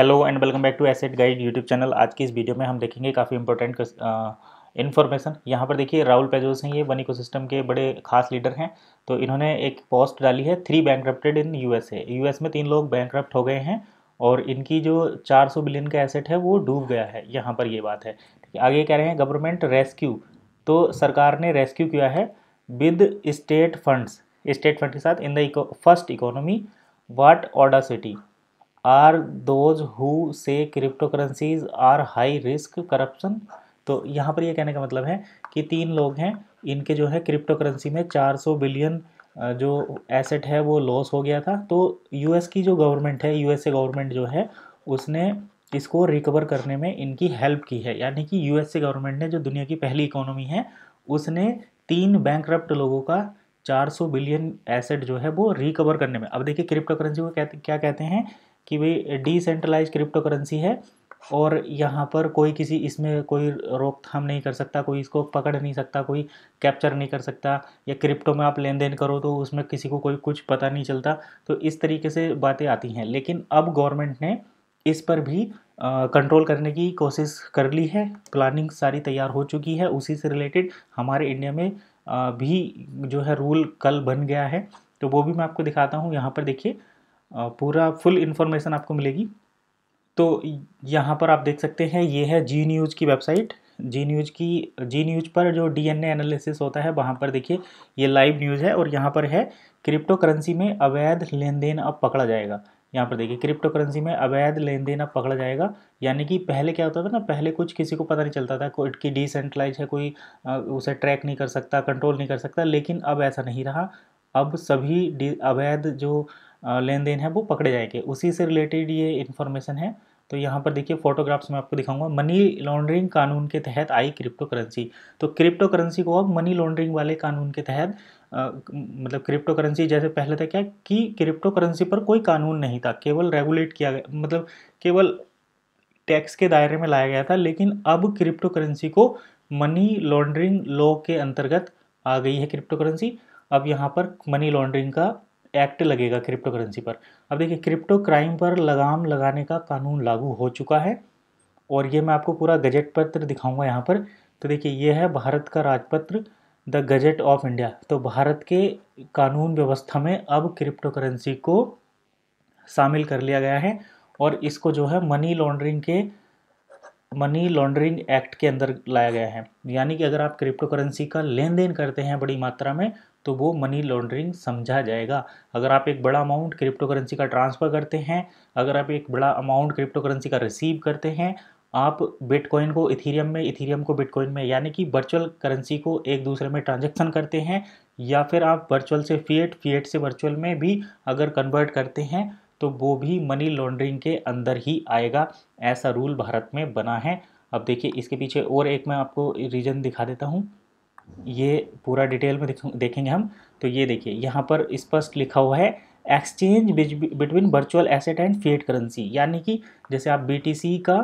hello and welcome back to asset guide YouTube channel आज की इस वीडियो में हम देखेंगे काफ़ी इंपॉर्टेंट इन्फॉर्मेशन यहाँ पर देखिए राहुल पेजोस हैं ये वन सिस्टम के बड़े खास लीडर हैं तो इन्होंने एक पोस्ट डाली है three bank in USA US में तीन लोग बैंक हो गए हैं और इनकी जो 400 बिलियन का एसेट है वो डूब गया है यहाँ पर ये बात है आगे कह रहे हैं गवर्नमेंट रेस्क्यू तो सरकार ने रेस्क्यू किया है with state funds state fund के साथ in the first economy what ऑडा city are those who say crypto currencies are high risk corruption तो यहाँ पर ये यह कहने का मतलब है कि तीन लोग हैं इनके जो है क्रिप्टो करेंसी में 400 बिलियन जो एसेट है वो लॉस हो गया था तो यूएस की जो गवर्नमेंट है यूएसए गवर्नमेंट जो है उसने इसको रिकवर करने में इनकी हेल्प की है यानी कि यूएसए गवर्नमेंट ने जो दुनिया की पहली इकोनॉमी है उसने तीन बैंक लोगों का 400 बिलियन एसेट जो है वो रिकवर करने में अब देखिए क्रिप्टो करेंसी को कहते क्या कहते हैं कि भाई डिसेंट्रलाइज क्रिप्टो करेंसी है और यहाँ पर कोई किसी इसमें कोई रोकथाम नहीं कर सकता कोई इसको पकड़ नहीं सकता कोई कैप्चर नहीं कर सकता या क्रिप्टो में आप लेन देन करो तो उसमें किसी को कोई कुछ पता नहीं चलता तो इस तरीके से बातें आती हैं लेकिन अब गवर्नमेंट ने इस पर भी कंट्रोल करने की कोशिश कर ली है प्लानिंग सारी तैयार हो चुकी है उसी से रिलेटेड हमारे इंडिया में आ, भी जो है रूल कल बन गया है तो वो भी मैं आपको दिखाता हूँ यहाँ पर देखिए पूरा फुल इन्फॉर्मेशन आपको मिलेगी तो यहाँ पर आप देख सकते हैं ये है जी न्यूज़ की वेबसाइट जी न्यूज़ की जी न्यूज़ पर जो डीएनए एनालिसिस होता है वहाँ पर देखिए ये लाइव न्यूज़ है और यहाँ पर है क्रिप्टो करेंसी में अवैध लेन देन अब पकड़ा जाएगा यहाँ पर देखिए क्रिप्टो करेंसी में अवैध लेन देन अब पकड़ा जाएगा यानी कि पहले क्या होता था ना पहले कुछ किसी को पता नहीं चलता था कोई की डिसेंट्रलाइज है कोई उसे ट्रैक नहीं कर सकता कंट्रोल नहीं कर सकता लेकिन अब ऐसा नहीं रहा अब सभी अवैध जो लेन देन है वो पकड़े जाएंगे उसी से रिलेटेड ये इन्फॉर्मेशन है तो यहाँ पर देखिए फोटोग्राफ्स में आपको दिखाऊंगा मनी लॉन्ड्रिंग कानून के तहत आई क्रिप्टो करेंसी तो क्रिप्टो करेंसी को अब मनी लॉन्ड्रिंग वाले कानून के तहत आ, मतलब क्रिप्टो करेंसी जैसे पहले था क्या कि क्रिप्टो करेंसी पर कोई कानून नहीं था केवल रेगुलेट किया गया मतलब केवल टैक्स के दायरे में लाया गया था लेकिन अब क्रिप्टो करेंसी को मनी लॉन्ड्रिंग लॉ के अंतर्गत आ गई है क्रिप्टो करेंसी अब यहाँ पर मनी लॉन्ड्रिंग का एक्ट लगेगा क्रिप्टो करेंसी पर अब देखिए क्रिप्टो क्राइम पर लगाम लगाने का कानून लागू हो चुका है और ये मैं आपको पूरा गजट पत्र दिखाऊंगा यहाँ पर तो देखिए ये है भारत का राजपत्र द गजट ऑफ इंडिया तो भारत के कानून व्यवस्था में अब क्रिप्टो करेंसी को शामिल कर लिया गया है और इसको जो है मनी लॉन्ड्रिंग के मनी लॉन्ड्रिंग एक्ट के अंदर लाया गया है यानी कि अगर आप क्रिप्टो करेंसी का लेन देन करते हैं बड़ी मात्रा में तो वो मनी लॉन्ड्रिंग समझा जाएगा अगर आप एक बड़ा अमाउंट क्रिप्टो करेंसी का ट्रांसफ़र करते हैं अगर आप एक बड़ा अमाउंट क्रिप्टो करेंसी का रिसीव करते हैं आप बिटकॉइन को इथीरियम में इथीरियम को बिटकॉइन में यानी कि वर्चुअल करेंसी को एक दूसरे में ट्रांजैक्शन करते हैं या फिर आप वर्चुअल से फ़िएट फीएट से वर्चुअल में भी अगर कन्वर्ट करते हैं तो वो भी मनी लॉन्ड्रिंग के अंदर ही आएगा ऐसा रूल भारत में बना है अब देखिए इसके पीछे और एक मैं आपको रीज़न दिखा देता हूँ ये पूरा डिटेल में देखेंगे हम तो ये देखिए यहाँ पर स्पष्ट लिखा हुआ है exchange between virtual asset and fiat currency यानी कि जैसे आप बीटीसी का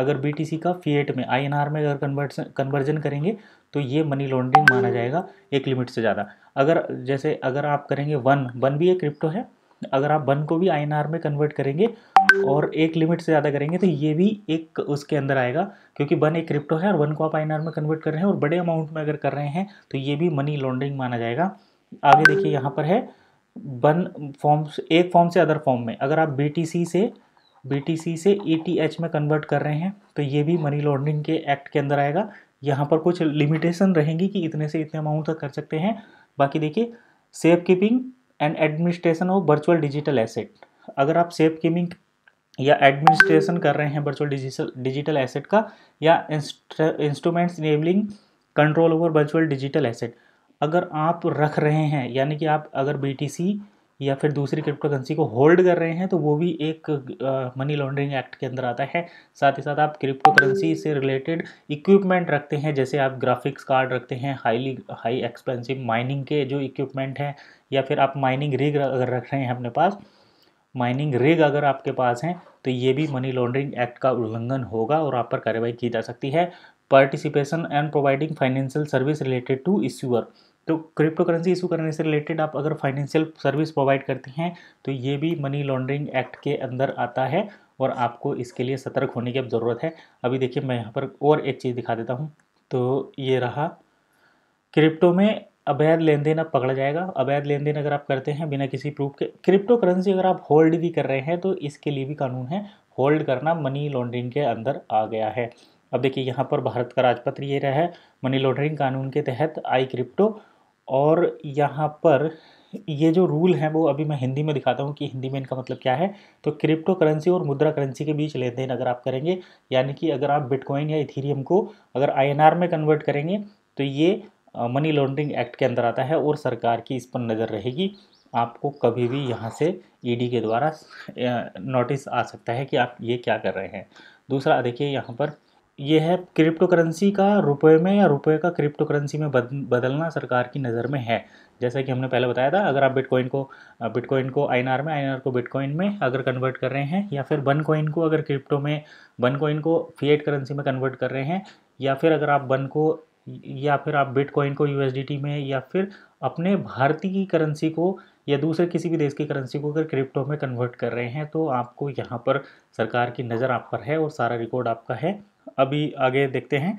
अगर बीटीसी का फिएट में आईएनआर में अगर कन्वर्ट कन्वर्जन करेंगे तो ये मनी लॉन्ड्रिंग माना जाएगा एक लिमिट से ज़्यादा अगर जैसे अगर आप करेंगे वन वन भी एक क्रिप्टो है अगर आप वन को भी आई में कन्वर्ट करेंगे और एक लिमिट से ज़्यादा करेंगे तो ये भी एक उसके अंदर आएगा क्योंकि वन एक क्रिप्टो है और वन को आप आई में कन्वर्ट कर रहे हैं और बड़े अमाउंट में अगर कर रहे हैं तो ये भी मनी लॉन्ड्रिंग माना जाएगा आगे देखिए यहाँ पर है वन फॉर्म एक फॉर्म से अदर फॉर्म में अगर आप बी से बी से ई e में कन्वर्ट कर रहे हैं तो ये भी मनी लॉन्ड्रिंग के एक्ट के अंदर आएगा यहाँ पर कुछ लिमिटेशन रहेंगी कि इतने से इतने अमाउंट तक कर सकते हैं बाकी देखिए safe keeping and administration of virtual digital asset अगर आप सेफ कीपिंग या एडमिनिस्ट्रेशन कर रहे हैं वर्चुअल डिजिटल डिजिटल एसेट का या instruments enabling control over virtual digital asset अगर आप रख रहे हैं यानी कि आप अगर बी या फिर दूसरी क्रिप्टो करेंसी को होल्ड कर रहे हैं तो वो भी एक मनी लॉन्ड्रिंग एक्ट के अंदर आता है साथ ही साथ आप क्रिप्टो करेंसी से रिलेटेड इक्विपमेंट रखते हैं जैसे आप ग्राफिक्स कार्ड रखते हैं हाईली हाई एक्सपेंसिव माइनिंग के जो इक्विपमेंट हैं या फिर आप माइनिंग रिग अगर रख रहे हैं अपने पास माइनिंग रिग अगर आपके पास हैं तो ये भी मनी लॉन्ड्रिंग एक्ट का उल्लंघन होगा और आप पर कार्रवाई की जा सकती है participation and providing financial service related to issuer तो क्रिप्टो करेंसी इशू करने से रिलेटेड आप अगर फाइनेंशियल सर्विस प्रोवाइड करती हैं तो ये भी मनी लॉन्ड्रिंग एक्ट के अंदर आता है और आपको इसके लिए सतर्क होने की अब ज़रूरत है अभी देखिए मैं यहाँ पर और एक चीज़ दिखा देता हूँ तो ये रहा क्रिप्टो में अवैध लेन देन अब पकड़ा जाएगा अवैध लेन देन अगर आप करते हैं बिना किसी प्रूफ के क्रिप्टो करेंसी अगर आप होल्ड भी कर रहे हैं तो इसके लिए भी कानून है होल्ड करना मनी लॉन्ड्रिंग के अंदर आ गया है अब देखिए यहाँ पर भारत का राजपत्र ये रहा है मनी लॉन्ड्रिंग कानून के तहत आई क्रिप्टो और यहाँ पर ये जो रूल हैं वो अभी मैं हिंदी में दिखाता हूँ कि हिंदी में इनका मतलब क्या है तो क्रिप्टो करेंसी और मुद्रा करेंसी के बीच लेन देन अगर आप करेंगे यानी कि अगर आप बिटकॉइन या इथीरियम को अगर आईएनआर में कन्वर्ट करेंगे तो ये मनी लॉन्ड्रिंग एक्ट के अंदर आता है और सरकार की इस पर नज़र रहेगी आपको कभी भी यहाँ से ई के द्वारा नोटिस आ सकता है कि आप ये क्या कर रहे हैं दूसरा देखिए यहाँ पर ये है क्रिप्टो करेंसी का रुपए में या रुपए का क्रिप्टो करेंसी में बद, बदलना सरकार की नज़र में है जैसा कि हमने पहले बताया था अगर आप बिटकॉइन को बिटकॉइन को आई में आई को बिटकॉइन में अगर कन्वर्ट कर रहे हैं या फिर बन कॉइन को अगर क्रिप्टो में बन कॉइन को फीएट करेंसी में कन्वर्ट कर रहे हैं या फिर अगर आप बन को या फिर आप बिटकॉइन को यू में या फिर अपने भारतीय करेंसी को या दूसरे किसी भी देश की करेंसी को अगर क्रिप्टो में कन्वर्ट कर रहे हैं तो आपको यहाँ पर सरकार की नज़र आप पर है और सारा रिकॉर्ड आपका है अभी आगे देखते हैं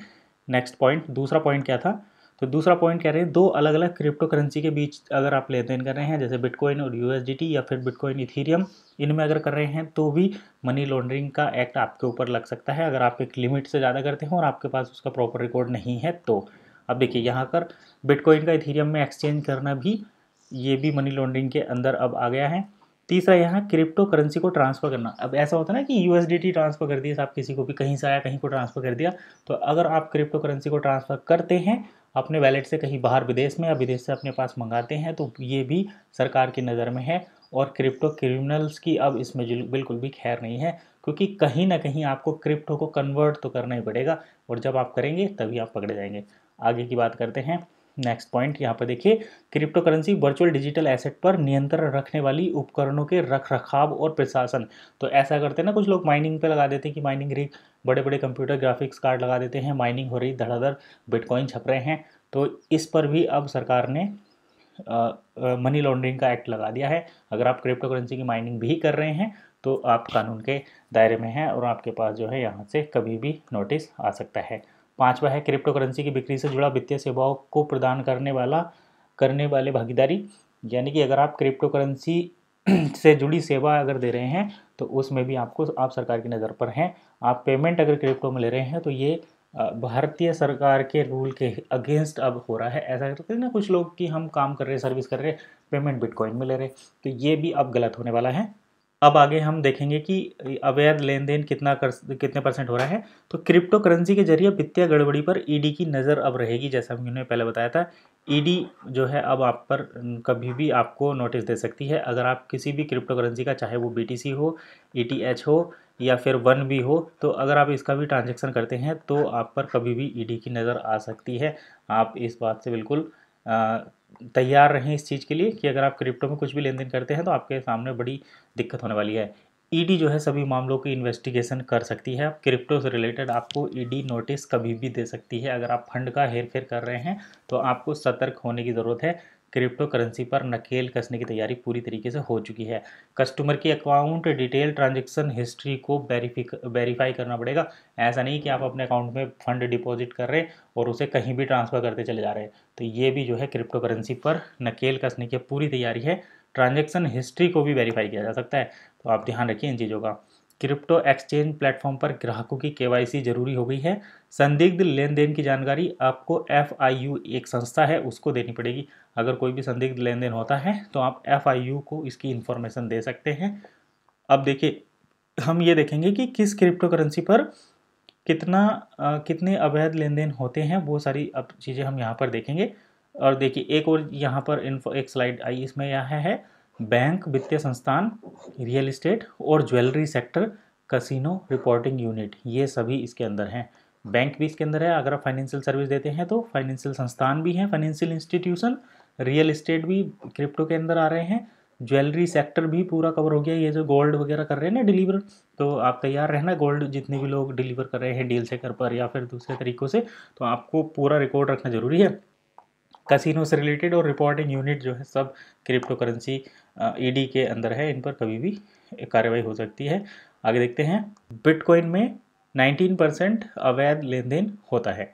नेक्स्ट पॉइंट दूसरा पॉइंट क्या था तो दूसरा पॉइंट कह रहे हैं दो अलग अलग क्रिप्टो करेंसी के बीच अगर आप लेन देन कर रहे हैं जैसे बिटकॉइन और यूएसडीटी या फिर बिटकॉइन इथीरियम इनमें अगर कर रहे हैं तो भी मनी लॉन्ड्रिंग का एक्ट आपके ऊपर लग सकता है अगर आप एक लिमिट से ज़्यादा करते हैं और आपके पास उसका प्रॉपर रिकॉर्ड नहीं है तो अब देखिए यहाँ पर बिटकॉइन का इथीरियम में एक्सचेंज करना भी ये भी मनी लॉन्ड्रिंग के अंदर अब आ गया है तीसरा यहाँ क्रिप्टो करेंसी को ट्रांसफ़र करना अब ऐसा होता है ना कि यूएसडीटी ट्रांसफ़र कर दिया आप किसी को भी कहीं से आया कहीं को ट्रांसफ़र कर दिया तो अगर आप क्रिप्टो करेंसी को ट्रांसफ़र करते हैं अपने वैलेट से कहीं बाहर विदेश में या विदेश से अपने पास मंगाते हैं तो ये भी सरकार की नज़र में है और क्रिप्टो क्रिमिनल्स की अब इसमें बिल्कुल भी खैर नहीं है क्योंकि कहीं ना कहीं आपको क्रिप्टो को कन्वर्ट तो करना ही पड़ेगा और जब आप करेंगे तभी आप पकड़े जाएंगे आगे की बात करते हैं नेक्स्ट पॉइंट यहाँ पर देखिए crypto currency virtual digital asset पर नियंत्रण रखने वाली उपकरणों के रख रखाव और प्रशासन तो ऐसा करते हैं ना कुछ लोग माइनिंग पे लगा देते हैं कि माइनिंग रिग बड़े बड़े कंप्यूटर ग्राफिक्स कार्ड लगा देते हैं माइनिंग हो रही धड़ाधड़ बिटकॉइन छप रहे हैं तो इस पर भी अब सरकार ने मनी लॉन्ड्रिंग का एक्ट लगा दिया है अगर आप क्रिप्टो करेंसी की माइनिंग भी कर रहे हैं तो आप कानून के दायरे में हैं और आपके पास जो है यहाँ से कभी भी नोटिस आ सकता है पांचवा है क्रिप्टो करेंसी की बिक्री से जुड़ा वित्तीय सेवाओं को प्रदान करने वाला करने वाले भागीदारी यानी कि अगर आप क्रिप्टो करेंसी से जुड़ी सेवा अगर दे रहे हैं तो उसमें भी आपको आप सरकार की नज़र पर हैं आप पेमेंट अगर क्रिप्टो में ले रहे हैं तो ये भारतीय सरकार के रूल के अगेंस्ट अब हो रहा है ऐसा करते हैं ना कुछ लोग कि हम काम कर रहे सर्विस कर रहे पेमेंट बिटकॉइन में ले रहे तो ये भी अब गलत होने वाला है अब आगे हम देखेंगे कि अवेयर लेन देन कितना कर कितने परसेंट हो रहा है तो क्रिप्टो करेंसी के जरिए वित्तीय गड़बड़ी पर ईडी e की नज़र अब रहेगी जैसा मैंने पहले बताया था ईडी e जो है अब आप पर कभी भी आपको नोटिस दे सकती है अगर आप किसी भी क्रिप्टो करेंसी का चाहे वो बी हो ई e हो या फिर वन भी हो तो अगर आप इसका भी ट्रांजेक्शन करते हैं तो आप पर कभी भी ई की नज़र आ सकती है आप इस बात से बिल्कुल तैयार रहें इस चीज़ के लिए कि अगर आप क्रिप्टो में कुछ भी लेन देन करते हैं तो आपके सामने बड़ी दिक्कत होने वाली है ईडी जो है सभी मामलों की इन्वेस्टिगेशन कर सकती है क्रिप्टो से रिलेटेड आपको ईडी नोटिस कभी भी दे सकती है अगर आप फंड का हेर फेर कर रहे हैं तो आपको सतर्क होने की ज़रूरत है क्रिप्टो करेंसी पर नकेल कसने की तैयारी पूरी तरीके से हो चुकी है कस्टमर की अकाउंट डिटेल ट्रांजेक्शन हिस्ट्री को वेरीफिक वेरीफाई करना पड़ेगा ऐसा नहीं कि आप अपने अकाउंट में फंड डिपॉजिट कर रहे और उसे कहीं भी ट्रांसफ़र करते चले जा रहे हैं तो ये भी जो है क्रिप्टो करेंसी पर नकेल कसने की पूरी तैयारी है ट्रांजेक्शन हिस्ट्री को भी वेरीफाई किया जा सकता है तो आप ध्यान रखिए इन चीज़ों का क्रिप्टो एक्सचेंज प्लेटफॉर्म पर ग्राहकों की केवाईसी जरूरी हो गई है संदिग्ध लेन देन की जानकारी आपको एफ एक संस्था है उसको देनी पड़ेगी अगर कोई भी संदिग्ध लेन देन होता है तो आप एफ को इसकी इन्फॉर्मेशन दे सकते हैं अब देखिए हम ये देखेंगे कि किस क्रिप्टो करेंसी पर कितना आ, कितने अवैध लेन देन होते हैं वो सारी अब चीज़ें हम यहाँ पर देखेंगे और देखिए एक और यहाँ पर इन्फो एक स्लाइड आई इसमें यह है बैंक वित्तीय संस्थान रियल इस्टेट और jewellery sector casino reporting unit ये सभी इसके अंदर हैं बैंक भी इसके अंदर है अगर आप फाइनेंशियल सर्विस देते हैं तो फाइनेंशियल संस्थान भी हैं फाइनेंशियल इंस्टीट्यूशन रियल इस्टेट भी क्रिप्टो के अंदर आ रहे हैं ज्वेलरी सेक्टर भी पूरा कवर हो गया ये जो गोल्ड वगैरह कर रहे हैं ना डिलीवर तो आप तैयार रहना गोल्ड जितने भी लोग डिलीवर कर रहे हैं डील सेकर पर या फिर दूसरे तरीक़ों से तो आपको पूरा रिकॉर्ड रखना ज़रूरी है कसिनो से रिलेटेड और रिपोर्टिंग यूनिट जो है सब क्रिप्टो करेंसी ईडी e के अंदर है इन पर कभी भी कार्रवाई हो सकती है आगे देखते हैं बिटकॉइन में 19 परसेंट अवैध लेन देन होता है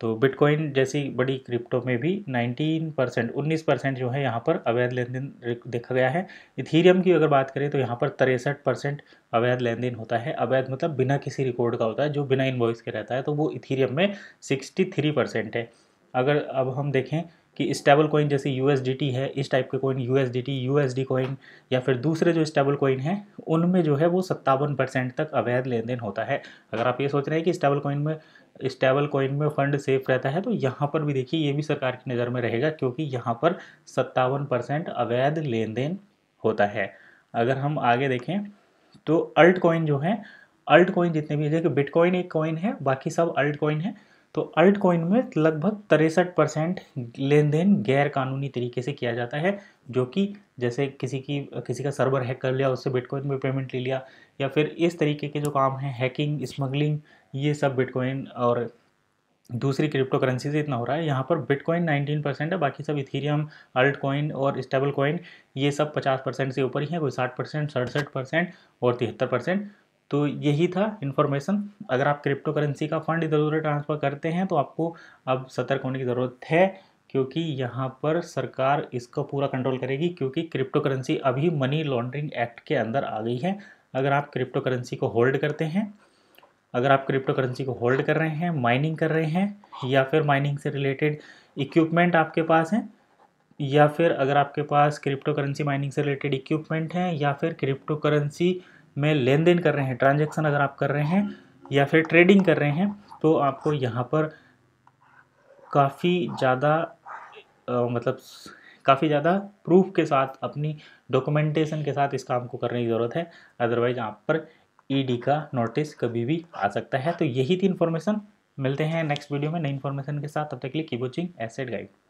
तो बिटकॉइन जैसी बड़ी क्रिप्टो में भी 19 परसेंट उन्नीस परसेंट जो है यहाँ पर अवैध लेन देन देखा गया है इथीरियम की अगर बात करें तो यहाँ पर तिरसठ परसेंट अवैध लेन देन होता है अवैध मतलब बिना किसी रिकॉर्ड का होता है जो बिना इन्वॉइस के रहता है तो वो इथीरियम में सिक्सटी परसेंट है अगर अब हम देखें कि स्टेबल कोइन जैसे यू है इस टाइप के coin U S D coin या फिर दूसरे जो स्टेबल कोइन हैं उनमें जो है वो सत्तावन परसेंट तक अवैध लेन देन होता है अगर आप ये सोच रहे हैं कि स्टेबल कोइन में स्टेबल कोइन में फंड सेफ रहता है तो यहाँ पर भी देखिए ये भी सरकार की नज़र में रहेगा क्योंकि यहाँ पर सत्तावन परसेंट अवैध लेन देन होता है अगर हम आगे देखें तो अल्ट कॉइन जो है अल्ट कॉइन जितने भी जैसे बिटकॉइन एक कॉइन है बाकी सब अल्ट कॉइन है तो अल्ट कॉइन में लगभग तिरसठ परसेंट लेन देन गैर कानूनी तरीके से किया जाता है जो कि जैसे किसी की किसी का सर्वर हैक कर लिया उससे बिटकॉइन में पेमेंट ले लिया या फिर इस तरीके के जो काम हैं हैकिंग स्मगलिंग ये सब बिटकॉइन और दूसरी क्रिप्टो करेंसी से इतना हो रहा है यहाँ पर बिटकॉइन नाइनटीन परसेंट है बाकी सब इथीरियम अल्ट कॉइन और स्टेबल कॉइन ये सब पचास परसेंट से ऊपर ही है कोई साठ परसेंट सड़सठ परसेंट और तिहत्तर परसेंट तो यही था इन्फॉर्मेशन अगर आप क्रिप्टो करेंसी का फंड इधर उधर ट्रांसफ़र करते हैं तो आपको अब सतर्क होने की ज़रूरत है क्योंकि यहाँ पर सरकार इसका पूरा कंट्रोल करेगी क्योंकि क्रिप्टो करेंसी अभी मनी लॉन्ड्रिंग एक्ट के अंदर आ गई है अगर आप क्रिप्टो करेंसी को होल्ड करते हैं अगर आप क्रिप्टो करेंसी को होल्ड कर रहे हैं माइनिंग कर रहे हैं या फिर माइनिंग से रिलेटेड इक्विपमेंट आपके पास हैं या फिर अगर आपके पास क्रिप्टो करेंसी माइनिंग से रिलेटेड इक्विपमेंट हैं या फिर क्रिप्टो करेंसी में लेन देन कर रहे हैं ट्रांजेक्शन अगर आप कर रहे हैं या फिर ट्रेडिंग कर रहे हैं तो आपको यहाँ पर काफ़ी ज़्यादा मतलब काफ़ी ज़्यादा प्रूफ के साथ अपनी डॉक्यूमेंटेशन के साथ इस काम को करने की ज़रूरत है अदरवाइज आप पर ईडी e का नोटिस कभी भी आ सकता है तो यही थी इन्फॉर्मेशन मिलते हैं नेक्स्ट वीडियो में नई इन्फॉर्मेशन के साथ तब तक के लिए की वॉचिंग एसेट गाइड